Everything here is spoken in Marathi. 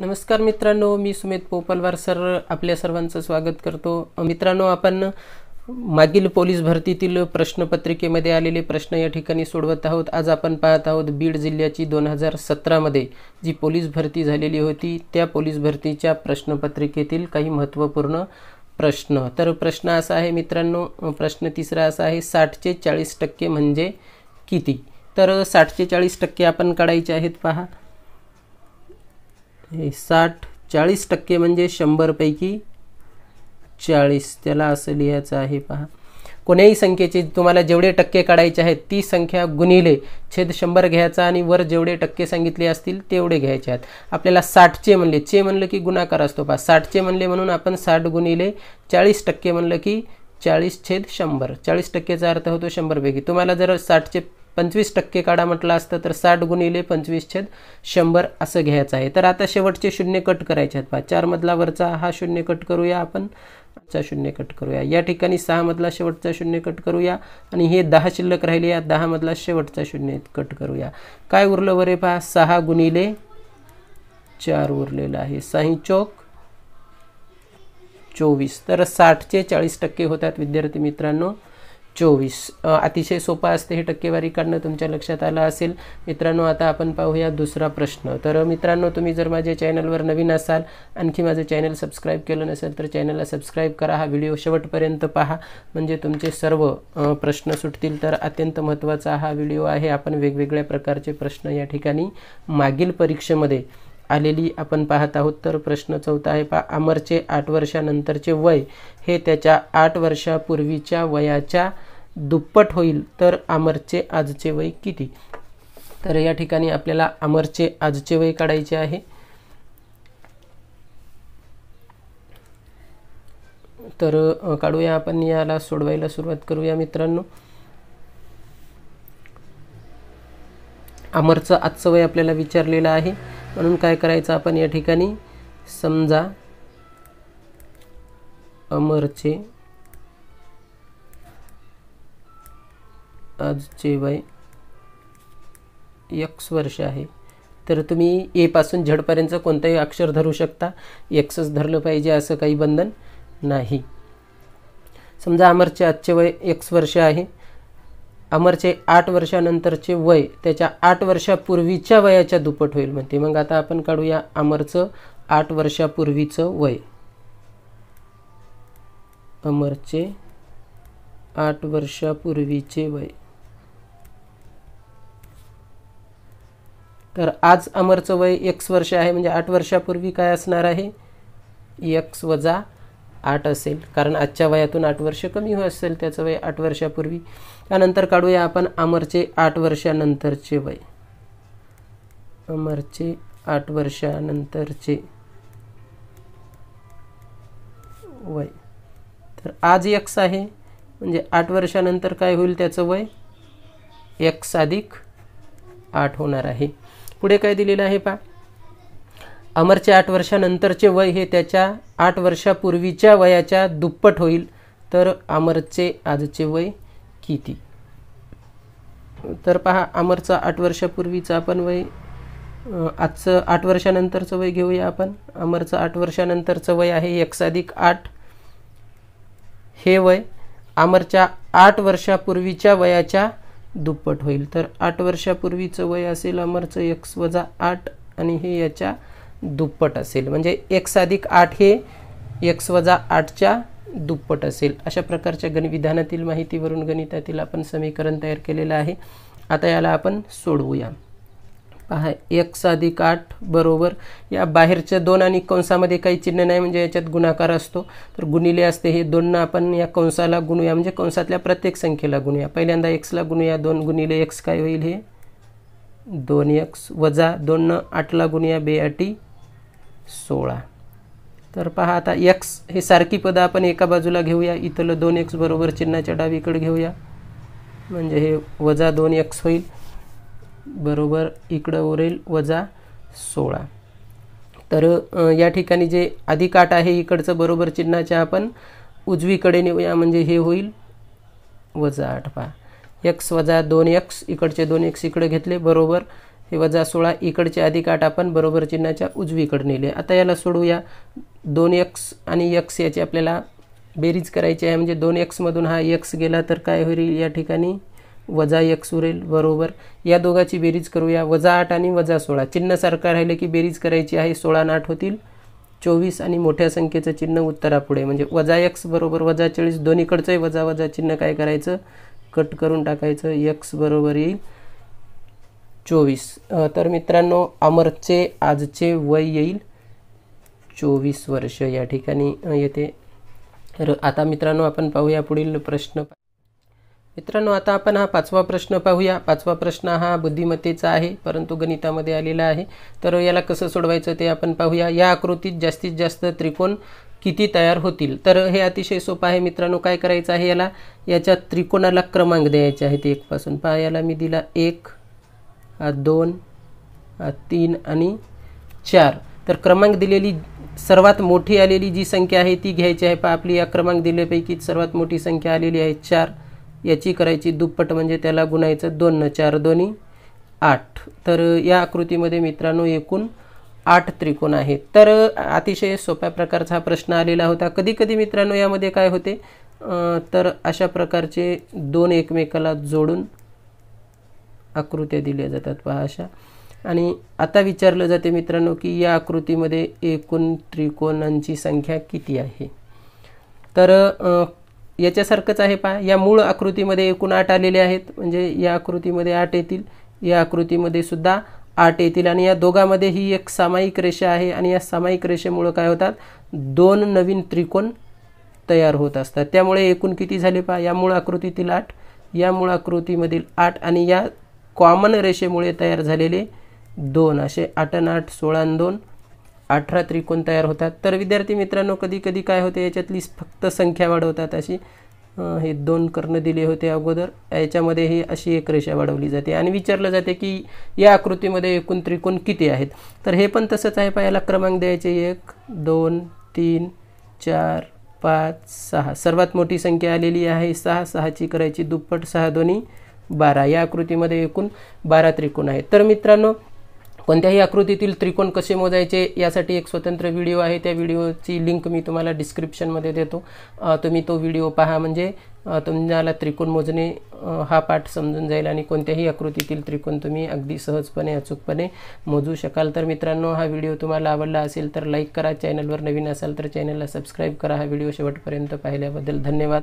नमस्कार मित्रांनो मी सुमित पोपलवार सर आपल्या सर्वांचं स्वागत करतो मित्रांनो आपण मागील पोलीस भरतीतील प्रश्नपत्रिकेमध्ये आलेले प्रश्न या ठिकाणी सोडवत आहोत आज आपण पाहत आहोत बीड जिल्ह्याची दोन हजार सतरामध्ये जी पोलीस भरती झालेली होती त्या पोलीस भरतीच्या प्रश्नपत्रिकेतील काही महत्त्वपूर्ण प्रश्न तर प्रश्न असा आहे मित्रांनो प्रश्न तिसरा असा आहे साठचे चाळीस टक्के म्हणजे किती तर साठचे चाळीस टक्के आपण काढायचे आहेत पहा साठ चाळीस टक्के म्हणजे शंभरपैकी चाळीस त्याला असं लिहायचं आहे पहा कोणत्याही संख्येचे तुम्हाला जेवढे टक्के काढायचे आहेत ती संख्या गुणिले छेद शंभर घ्यायचा आणि वर जेवढे टक्के सांगितले असतील तेवढे घ्यायचे आहेत आपल्याला साठचे म्हणले चे म्हणलं की गुणाकार असतो पहा साठचे म्हणले म्हणून आपण साठ गुणिले चाळीस टक्के म्हणलं की चाळीस छेद शंभर चाळीस टक्केचा अर्थ होतो शंभरपैकी तुम्हाला जर साठचे पंचवीस टक्के काढा म्हटलं असतं तर साठ गुणिले पंचवीस छेद शंभर असं घ्यायचं आहे तर आता शेवटचे शून्य कट करायचे आहेत पहा मधला वरचा हा शून्य कट करूया आपण चा शून्य कट करूया या ठिकाणी सहा मधला शेवटचा शून्य कट करूया आणि हे दहा शिल्लक राहिले या मधला शेवटचा शून्य कट करूया काय उरलं बरे पहा सहा गुणिले चार उरलेलं आहे साई चौक चोवीस तर साठचे चाळीस टक्के होतात विद्यार्थी मित्रांनो चोवीस अतिशय सोपा असते हे टक्केवारी काढणं तुमच्या लक्षात आलं असेल मित्रांनो आता आपण पाहूया दुसरा प्रश्न तर मित्रांनो तुम्ही जर माझ्या चॅनलवर नवीन असाल आणखी माझं चॅनल सबस्क्राईब केलं नसेल तर चॅनलला सबस्क्राईब करा हा व्हिडिओ शेवटपर्यंत पहा म्हणजे तुमचे सर्व प्रश्न सुटतील तर अत्यंत महत्त्वाचा हा व्हिडिओ आहे आपण वेगवेगळ्या प्रकारचे प्रश्न या ठिकाणी मागील परीक्षेमध्ये आलेली आपण पाहत आहोत तर प्रश्न चौथा आहे पा अमरचे आठ वर्षानंतरचे वय हे त्याच्या आठ वर्षापूर्वीच्या वयाच्या दुप्पट होईल तर अमरचे आजचे वय किती तर या ठिकाणी आपल्याला अमरचे आजचे वय काढायचे आहे तर काढूया आपण याला सोडवायला सुरुवात करूया मित्रांनो अमरचं आजचं वय आपल्याला विचारलेलं आहे म्हणून काय करायचं आपण या ठिकाणी समजा अमरचे आजचे वय यक्स वर्ष आहे तर तुम्ही एपासून झडपर्यंत कोणतंही अक्षर धरू शकता एक्सच धरलं पाहिजे असं काही बंधन नाही समजा अमरचे आजचे वय एक्स वर्ष आहे अमरचे आठ वर्षानंतरचे वय त्याच्या आठ वर्षापूर्वीच्या वयाच्या दुप्पट होईल म्हणते मग आता आपण काढूया अमरचं आठ वर्षापूर्वीचं वय अमरचे आठ वर्षापूर्वीचे वय तर आज अमरचं वय एक्स वर्ष आहे म्हणजे आठ वर्षापूर्वी काय असणार आहे एक्स वजा आठ असेल कारण आजच्या वयातून आठ वर्ष कमी हो असेल त्याचं वय आठ वर्षापूर्वी त्यानंतर काढूया आपण अमरचे आठ वर्षानंतरचे वय अमरचे आठ वर्षानंतरचे वय तर आज एक्स आहे म्हणजे आठ वर्षानंतर काय होईल त्याचं वय एक्स अधिक आठ होणार आहे पुढे काय दिलेलं आहे पा अमरच्या आठ वर्षानंतरचे वय हे त्याच्या आठ वर्षापूर्वीच्या वयाच्या दुप्पट होईल तर अमरचे आजचे वय किती तर पहा अमरचं आठ वर्षापूर्वीचं आपण वय आजचं आठ वर्षानंतरचं वय घेऊया आपण अमरचं आठ वर्षानंतरचं वय आहे एकसाधिक आठ हे वय अमरच्या आठ वर्षापूर्वीच्या वयाच्या दुप्पट होईल तर आठ वर्षापूर्वीचं वय असेल अमरचं एक्स वजा आठ आणि हे याच्या दुप्पट असेल म्हणजे एक्स अधिक आठ हे एक्स वजा आठच्या दुप्पट असेल अशा प्रकारच्या विधानातील माहितीवरून गणितातील आपण समीकरण तयार केलेलं आहे आता याला आपण सोडवूया पहा एक्स अधिक आठ बरोबर या बाहेरच्या दोन आणि कंसामध्ये काही चिन्ह नाही म्हणजे याच्यात गुणाकार असतो तर गुणिले असते हे दोननं आपण या कंसाला गुणूया म्हणजे कंसातल्या प्रत्येक संख्येला गुणूया पहिल्यांदा एक्सला गुणूया दोन गुणिले एक्स काय होईल हे दोन एक्स वजा दोननं आठला गुणूया बे आठी सोळा तर पहा आता एक्स हे सारखी पदं आपण एका बाजूला घेऊया इथलं दोन एक्स बरोबर चिन्हाच्या डावीकडे घेऊया म्हणजे हे वजा दोन एक्स होईल बरोबर इकडं उरेल वजा सोळा तर या ठिकाणी जे काट आहे इकडचं बरोबर चिन्हाच्या आपण उजवीकडे नेऊया म्हणजे हे होईल वजा आठ पहा एक्स वजा दोन एक्स इकडचे दोन एक्स इकडे घेतले बरोबर हे वजा सोळा इकडचे अधिक आठ आपण बरोबर चिन्हाच्या उजवीकडे नेले आता याला सोडूया दोन एक्स आणि यक्स याची आपल्याला बेरीज करायची आहे म्हणजे दोन एक्समधून हा यक्स गेला तर काय होईल या ठिकाणी वजा यक्स उरेल बरोबर या दोघाची बेरीज करूया वजा आठ आणि वजा सोळा चिन्हसारखं राहिलं की बेरीज करायची आहे सोळा आणि आठ होतील चोवीस आणि मोठ्या संख्येचं चिन्ह उत्तरापुढे म्हणजे वजा यक्स बरोबर वजा चाळीस दोन्हीकडचंही वजा वजा चिन्ह काय करायचं कट करून टाकायचं यक्स बरोबर येईल चोवीस तर मित्रांनो अमरचे आजचे वय येईल चोवीस वर्ष या ठिकाणी येते तर आता मित्रांनो आपण पाहूया पुढील प्रश्न मित्रांनो आता आपण हा पाचवा प्रश्न पाहूया पाचवा प्रश्न हा बुद्धिमत्तेचा आहे परंतु गणितामध्ये आलेला आहे तर याला कसं सोडवायचं ते आपण पाहूया या आकृतीत जास्तीत जास्त त्रिकोण किती तयार होतील तर हे अतिशय सोपं आहे मित्रांनो काय करायचं आहे याला याच्या त्रिकोणाला क्रमांक द्यायचे आहेत एकपासून पहा याला मी दिला एक दोन तीन आणि चार तर क्रमांक दिलेली सर्वात मोठी आलेली जी संख्या आहे ती घ्यायची आहे पहा आपली या क्रमांक दिल्यापैकी सर्वात मोठी संख्या आलेली आहे चार याची करायची दुप्पट म्हणजे त्याला गुणायचं दोन चार दोन्ही आठ तर या आकृतीमध्ये मित्रांनो एकूण आठ त्रिकोण आहेत तर अतिशय सोप्या प्रकारचा हा प्रश्न आलेला होता कधी कधी मित्रांनो यामध्ये काय होते तर अशा प्रकारचे दोन एकमेकाला जोडून आकृत्या दिल्या जातात पहा अशा आणि आता विचारलं जाते मित्रांनो की या आकृतीमध्ये एकूण त्रिकोणांची संख्या किती आहे तर याच्यासारखंच आहे पहा या मूळ आकृतीमध्ये एकूण आठ आलेले आहेत म्हणजे या आकृतीमध्ये आठ येतील या आकृतीमध्ये सुद्धा आठ येतील आणि या दोघांमध्ये ही एक सामायिक रेषा आहे आणि या सामायिक रेषेमुळं काय होतात दोन नवीन त्रिकोण तयार होत असतात त्यामुळे एकूण किती झाले पहा या मूळ आकृतीतील आठ या मूळ आकृतीमधील आठ आणि या कॉमन रेषेमुळे तयार झालेले दोन असे आठ सोळा दोन अठरा त्रिकोण तयार होतात तर विद्यार्थी मित्रांनो कधी कधी काय होते याच्यातली फक्त संख्या वाढवतात अशी हे दोन कर्ण दिले होते अगोदर याच्यामध्ये ही अशी एक रेषा वाढवली जाते आणि विचारलं जाते की या आकृतीमध्ये एकूण त्रिकोण किती आहेत तर हे पण तसंच आहे याला क्रमांक द्यायचे एक दोन तीन चार पाच सहा सर्वात मोठी संख्या आलेली आहे सहा सहाची करायची दुप्पट सहा दोन्ही बारा या आकृतीमध्ये एकूण बारा त्रिकोण आहेत तर मित्रांनो कोणत्याही आकृतीतील त्रिकोण कसे मोजायचे यासाठी एक स्वतंत्र व्हिडिओ आहे त्या व्हिडिओची लिंक मी तुम्हाला डिस्क्रिप्शनमध्ये देतो तुम्ही तो व्हिडिओ पहा म्हणजे तुम्हाला त्रिकोण मोजणे हा पाठ समजून जाईल आणि कोणत्याही आकृतीतील त्रिकोण तुम्ही अगदी सहजपणे अचूकपणे मोजू शकाल तर मित्रांनो हा व्हिडिओ तुम्हाला आवडला असेल तर लाईक करा चॅनलवर नवीन असाल तर चॅनलला सबस्क्राईब करा हा व्हिडिओ शेवटपर्यंत पाहिल्याबद्दल धन्यवाद